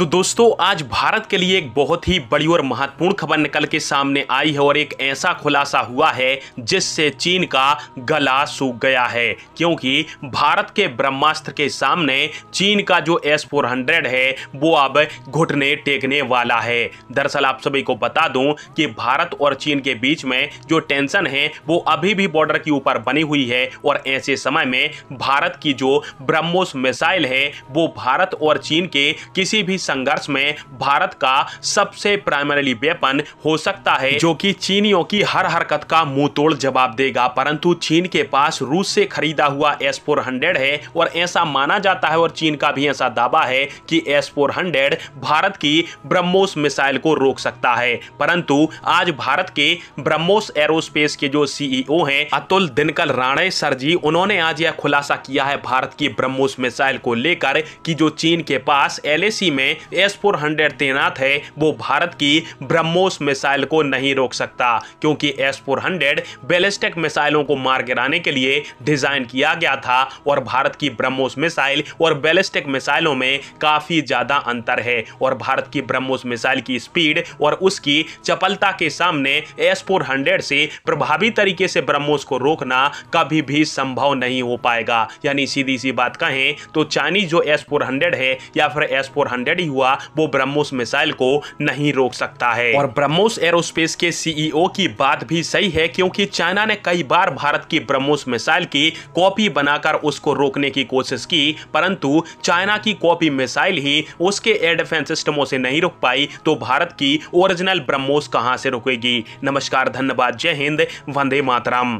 तो दोस्तों आज भारत के लिए एक बहुत ही बड़ी और महत्वपूर्ण खबर निकल के सामने आई है और एक ऐसा खुलासा हुआ है जिससे चीन का गला सूख गया है क्योंकि भारत के ब्रह्मास्त्र के सामने चीन का जो एस फोर हंड्रेड है वो अब घुटने टेकने वाला है दरअसल आप सभी को बता दूं कि भारत और चीन के बीच में जो टेंशन है वो अभी भी बॉर्डर के ऊपर बनी हुई है और ऐसे समय में भारत की जो ब्रह्मोस मिसाइल है वो भारत और चीन के किसी भी संघर्ष में भारत का सबसे प्राइमरली वेपन हो सकता है जो कि चीनियों की हर हरकत का मुंह तोड़ जवाब देगा परंतु चीन के पास रूस से खरीदा हुआ एस है और ऐसा माना जाता है और चीन का भी ऐसा दावा है कि एस भारत की ब्रह्मोस मिसाइल को रोक सकता है परंतु आज भारत के ब्रह्मोस एरोस्पेस के जो सीईओ e हैं अतुल दिनकल राणे सर जी उन्होंने आज यह खुलासा किया है भारत की ब्रह्मोस मिसाइल को लेकर कि जो चीन के पास एलएसी में एस फोर हंड्रेड तैनात है वो भारत की ब्रह्मोस मिसाइल को नहीं रोक सकता क्योंकि एस फोर हंड्रेड बैलिस्टिक मिसाइलों को मार गिराने के लिए डिजाइन किया गया था और भारत की ब्रह्मोस मिसाइल और बैलिस्टिक मिसाइलों में काफी ज्यादा अंतर है और भारत की ब्रह्मोस मिसाइल की स्पीड और उसकी चपलता के सामने एस फोर हंड्रेड से प्रभावी तरीके से ब्रह्मोस को रोकना कभी भी संभव नहीं हो पाएगा यानी सीधी सी बात कहें तो चाइनीज जो एस फोर हंड्रेड है या फिर एस फोर हंड्रेड रेडी हुआ वो ब्रह्मोस मिसाइल को नहीं रोक सकता है और ब्रह्मोस एरोस्पेस के सीईओ e की बात भी सही है क्योंकि चाइना ने कई बार भारत की ब्रह्मोस मिसाइल की कॉपी बनाकर उसको रोकने की कोशिश की परंतु चाइना की कॉपी मिसाइल ही उसके एयर डिफेंस सिस्टमों से नहीं रुक पाई तो भारत की ओरिजिनल ब्रह्मोस कहाँ से रुकेगी नमस्कार धन्यवाद जय हिंद वंदे मातरम